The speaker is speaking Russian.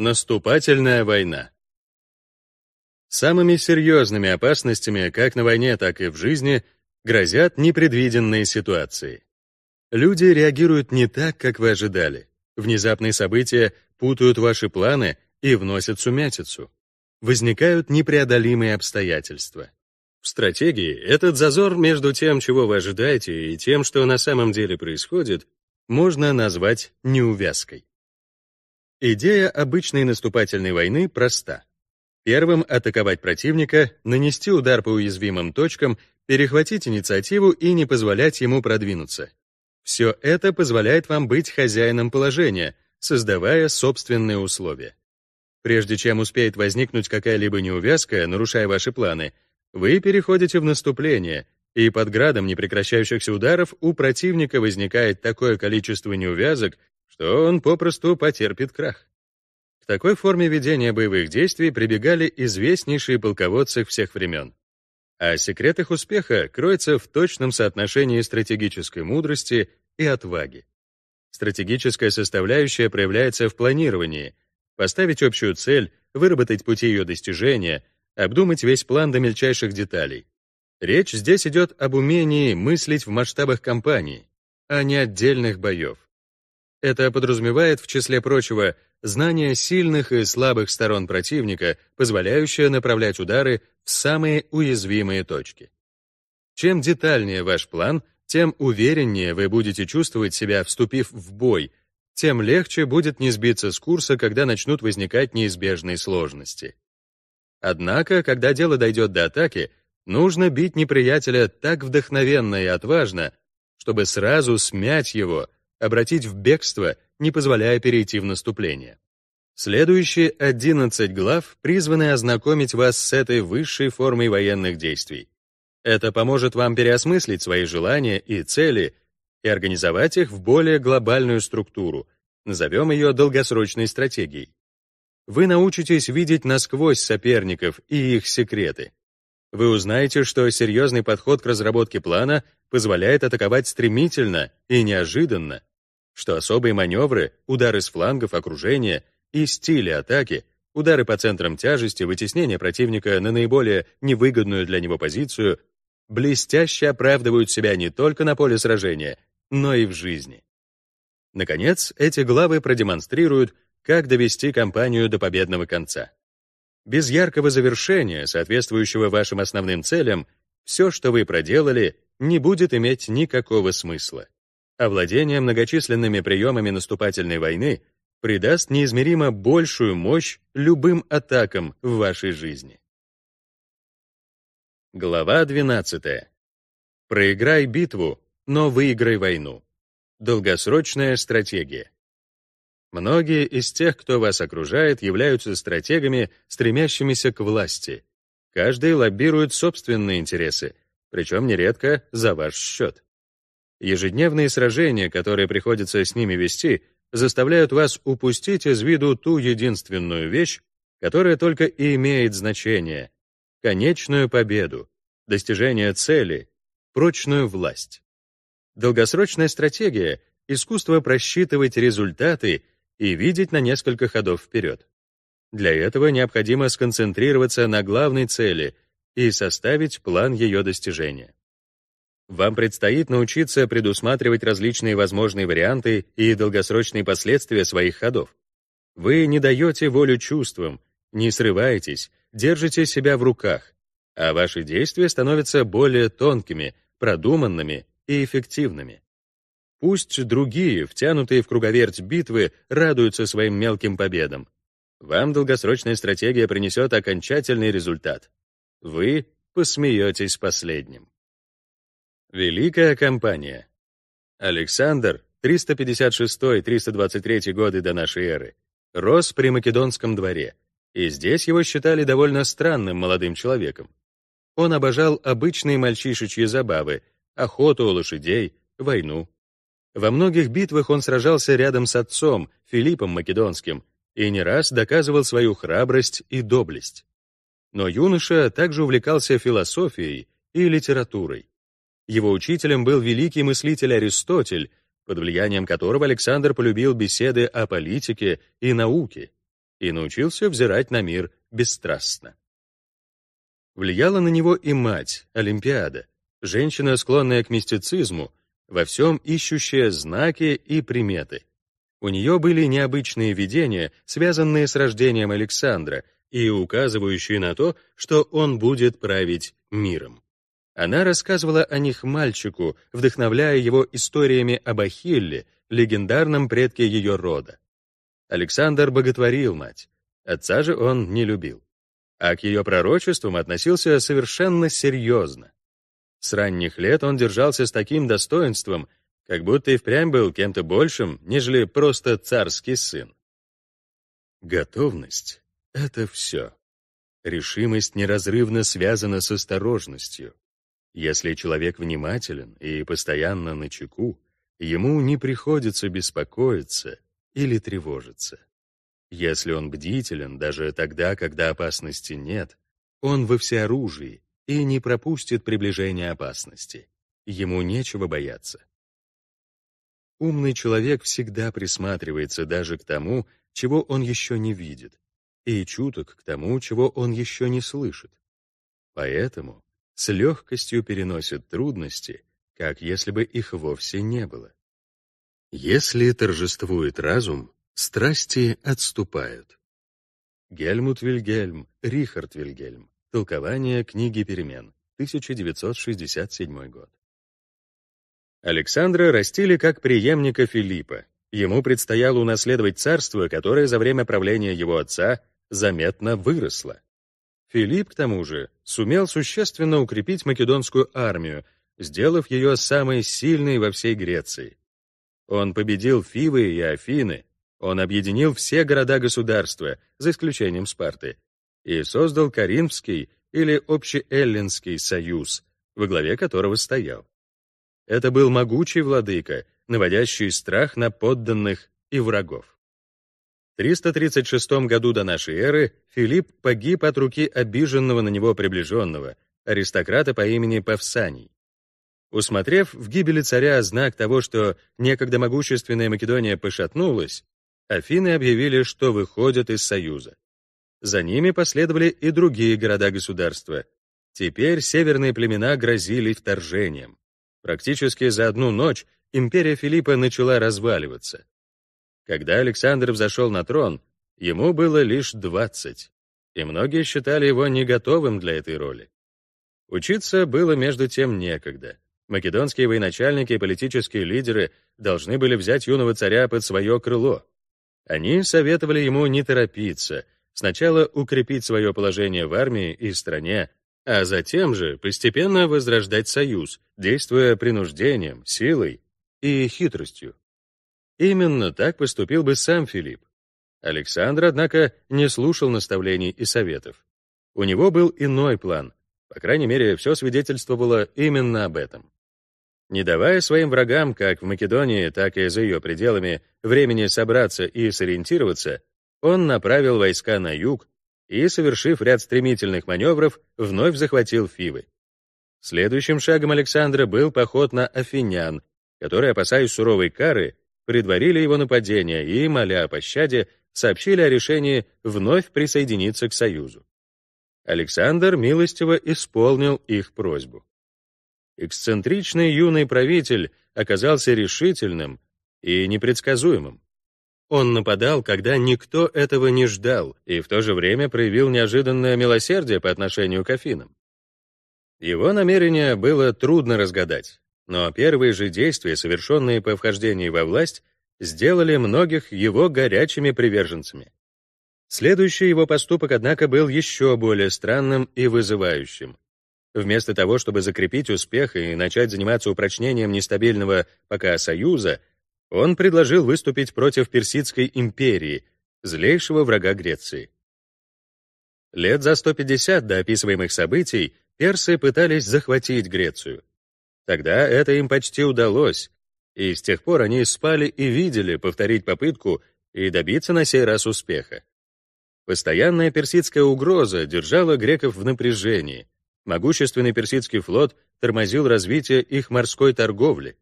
Наступательная война. Самыми серьезными опасностями как на войне, так и в жизни грозят непредвиденные ситуации. Люди реагируют не так, как вы ожидали. Внезапные события путают ваши планы и вносят сумятицу. Возникают непреодолимые обстоятельства. В стратегии этот зазор между тем, чего вы ожидаете, и тем, что на самом деле происходит, можно назвать неувязкой. Идея обычной наступательной войны проста. Первым атаковать противника, нанести удар по уязвимым точкам, перехватить инициативу и не позволять ему продвинуться. Все это позволяет вам быть хозяином положения, создавая собственные условия. Прежде чем успеет возникнуть какая-либо неувязка, нарушая ваши планы, вы переходите в наступление, и под градом непрекращающихся ударов у противника возникает такое количество неувязок, что он попросту потерпит крах. В такой форме ведения боевых действий прибегали известнейшие полководцы всех времен. А секрет их успеха кроется в точном соотношении стратегической мудрости и отваги. Стратегическая составляющая проявляется в планировании, поставить общую цель, выработать пути ее достижения, обдумать весь план до мельчайших деталей. Речь здесь идет об умении мыслить в масштабах кампании, а не отдельных боев. Это подразумевает, в числе прочего, знание сильных и слабых сторон противника, позволяющее направлять удары в самые уязвимые точки. Чем детальнее ваш план, тем увереннее вы будете чувствовать себя, вступив в бой, тем легче будет не сбиться с курса, когда начнут возникать неизбежные сложности. Однако, когда дело дойдет до атаки, нужно бить неприятеля так вдохновенно и отважно, чтобы сразу смять его — обратить в бегство, не позволяя перейти в наступление. Следующие 11 глав призваны ознакомить вас с этой высшей формой военных действий. Это поможет вам переосмыслить свои желания и цели и организовать их в более глобальную структуру, назовем ее долгосрочной стратегией. Вы научитесь видеть насквозь соперников и их секреты. Вы узнаете, что серьезный подход к разработке плана позволяет атаковать стремительно и неожиданно, что особые маневры, удары с флангов, окружения и стили атаки, удары по центрам тяжести, вытеснение противника на наиболее невыгодную для него позицию блестяще оправдывают себя не только на поле сражения, но и в жизни. Наконец, эти главы продемонстрируют, как довести кампанию до победного конца. Без яркого завершения, соответствующего вашим основным целям, все, что вы проделали, не будет иметь никакого смысла овладение многочисленными приемами наступательной войны придаст неизмеримо большую мощь любым атакам в вашей жизни. Глава 12. Проиграй битву, но выиграй войну. Долгосрочная стратегия. Многие из тех, кто вас окружает, являются стратегами, стремящимися к власти. Каждый лоббирует собственные интересы, причем нередко за ваш счет. Ежедневные сражения, которые приходится с ними вести, заставляют вас упустить из виду ту единственную вещь, которая только и имеет значение — конечную победу, достижение цели, прочную власть. Долгосрочная стратегия — искусство просчитывать результаты и видеть на несколько ходов вперед. Для этого необходимо сконцентрироваться на главной цели и составить план ее достижения. Вам предстоит научиться предусматривать различные возможные варианты и долгосрочные последствия своих ходов. Вы не даете волю чувствам, не срываетесь, держите себя в руках, а ваши действия становятся более тонкими, продуманными и эффективными. Пусть другие, втянутые в круговерть битвы, радуются своим мелким победам. Вам долгосрочная стратегия принесет окончательный результат. Вы посмеетесь последним. Великая компания. Александр, 356-323 годы до нашей эры, рос при Македонском дворе, и здесь его считали довольно странным молодым человеком. Он обожал обычные мальчишечьи забавы, охоту у лошадей, войну. Во многих битвах он сражался рядом с отцом, Филиппом Македонским, и не раз доказывал свою храбрость и доблесть. Но юноша также увлекался философией и литературой. Его учителем был великий мыслитель Аристотель, под влиянием которого Александр полюбил беседы о политике и науке и научился взирать на мир бесстрастно. Влияла на него и мать, Олимпиада, женщина, склонная к мистицизму, во всем ищущая знаки и приметы. У нее были необычные видения, связанные с рождением Александра и указывающие на то, что он будет править миром. Она рассказывала о них мальчику, вдохновляя его историями об Ахилле, легендарном предке ее рода. Александр боготворил мать, отца же он не любил. А к ее пророчествам относился совершенно серьезно. С ранних лет он держался с таким достоинством, как будто и впрямь был кем-то большим, нежели просто царский сын. Готовность — это все. Решимость неразрывно связана с осторожностью. Если человек внимателен и постоянно на чеку, ему не приходится беспокоиться или тревожиться. Если он бдителен даже тогда, когда опасности нет, он во всеоружии и не пропустит приближение опасности. Ему нечего бояться. Умный человек всегда присматривается даже к тому, чего он еще не видит, и чуток к тому, чего он еще не слышит. Поэтому с легкостью переносит трудности, как если бы их вовсе не было. Если торжествует разум, страсти отступают. Гельмут Вильгельм, Рихард Вильгельм. Толкование книги перемен. 1967 год. Александра растили как преемника Филиппа. Ему предстояло унаследовать царство, которое за время правления его отца заметно выросло. Филипп, к тому же, сумел существенно укрепить македонскую армию, сделав ее самой сильной во всей Греции. Он победил Фивы и Афины, он объединил все города государства, за исключением Спарты, и создал Каринфский или Общеэллинский союз, во главе которого стоял. Это был могучий владыка, наводящий страх на подданных и врагов. 336 году до нашей эры Филипп погиб от руки обиженного на него приближенного, аристократа по имени Павсаний. Усмотрев в гибели царя знак того, что некогда могущественная Македония пошатнулась, Афины объявили, что выходят из Союза. За ними последовали и другие города-государства. Теперь северные племена грозили вторжением. Практически за одну ночь империя Филиппа начала разваливаться. Когда Александр взошел на трон, ему было лишь 20, и многие считали его не готовым для этой роли. Учиться было между тем некогда. Македонские военачальники и политические лидеры должны были взять юного царя под свое крыло. Они советовали ему не торопиться, сначала укрепить свое положение в армии и стране, а затем же постепенно возрождать союз, действуя принуждением, силой и хитростью. Именно так поступил бы сам Филипп. Александр, однако, не слушал наставлений и советов. У него был иной план. По крайней мере, все свидетельствовало именно об этом. Не давая своим врагам, как в Македонии, так и за ее пределами, времени собраться и сориентироваться, он направил войска на юг и, совершив ряд стремительных маневров, вновь захватил Фивы. Следующим шагом Александра был поход на афинян, которые, опасаясь суровой кары, предварили его нападение и, моля о пощаде, сообщили о решении вновь присоединиться к Союзу. Александр милостиво исполнил их просьбу. Эксцентричный юный правитель оказался решительным и непредсказуемым. Он нападал, когда никто этого не ждал, и в то же время проявил неожиданное милосердие по отношению к Афинам. Его намерение было трудно разгадать, но первые же действия, совершенные по вхождении во власть, сделали многих его горячими приверженцами. Следующий его поступок, однако, был еще более странным и вызывающим. Вместо того, чтобы закрепить успех и начать заниматься упрочнением нестабильного пока союза, он предложил выступить против Персидской империи, злейшего врага Греции. Лет за 150 до описываемых событий персы пытались захватить Грецию. Тогда это им почти удалось, и с тех пор они спали и видели повторить попытку и добиться на сей раз успеха. Постоянная персидская угроза держала греков в напряжении. Могущественный персидский флот тормозил развитие их морской торговли.